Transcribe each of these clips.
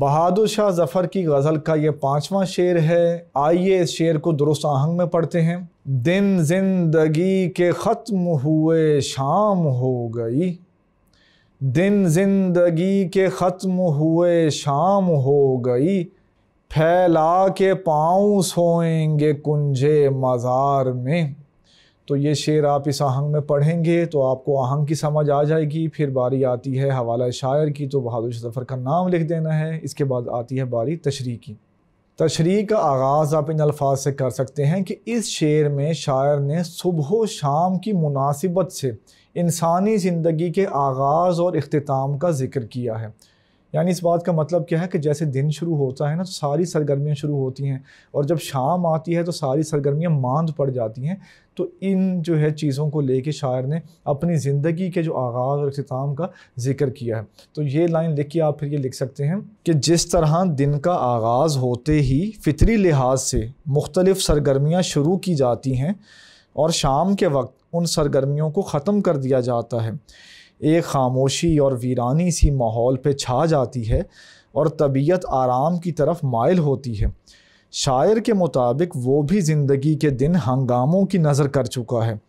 बहादुर शाह जफ़र की गज़ल का ये पाँचवा शेर है आइए इस शेर को दुरुस्त आहंग में पढ़ते हैं दिन जिंदगी के ख़त्म हुए शाम हो गई दिन जिंदगी के ख़त्म हुए शाम हो गई फैला के पाँव सोएंगे कुंजे मज़ार में तो ये शेर आप इस आहंग में पढ़ेंगे तो आपको आहंग की समझ आ जाएगी फिर बारी आती है हवाला शायर की तो बहादुर जफ़र का नाम लिख देना है इसके बाद आती है बारी तशरी की तशरी का आगाज़ आप इन अल्फाज से कर सकते हैं कि इस शेर में शायर ने सुबह शाम की मुनासिबत से इंसानी ज़िंदगी के आगाज़ और अख्ताम का ज़िक्र किया है यानी इस बात का मतलब क्या है कि जैसे दिन शुरू होता है ना तो सारी सरगर्मियाँ शुरू होती हैं और जब शाम आती है तो सारी सरगर्मियाँ मांद पड़ जाती हैं तो इन जो है चीज़ों को लेके शायर ने अपनी ज़िंदगी के जो आगाज़ और अख्ताम का जिक्र किया है तो ये लाइन लिख के आप फिर ये लिख सकते हैं कि जिस तरह दिन का आगाज़ होते ही फितरी लिहाज से मुख्तलिफ़ सरगर्मियाँ शुरू की जाती हैं और शाम के वक्त उन सरगर्मियों को ख़त्म कर दिया जाता है एक खामोशी और वीरानी सी माहौल पे छा जाती है और तबीयत आराम की तरफ मायल होती है शायर के मुताबिक वो भी ज़िंदगी के दिन हंगामों की नज़र कर चुका है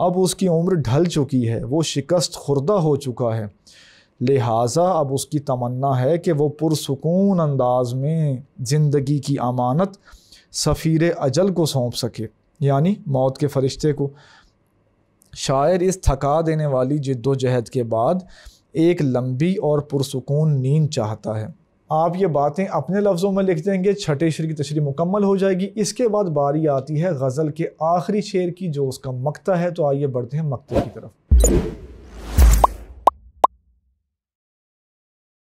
अब उसकी उम्र ढल चुकी है वो शिकस्त खुर्दा हो चुका है लिहाजा अब उसकी तमन्ना है कि वो पुरसकून अंदाज में ज़िंदगी की अमानत सफ़ीर अजल को सौंप सके यानी मौत के फरिश्ते को शायर इस थका देने वाली जद्दोजहद के बाद एक लंबी और पुरसकून नींद चाहता है आप ये बातें अपने लफ्ज़ों में लिख देंगे छठे शेर की तशरी मुकम्मल हो जाएगी इसके बाद बारी आती है गज़ल के आखिरी शेर की जो उसका मकता है तो आइए बढ़ते हैं मकते की तरफ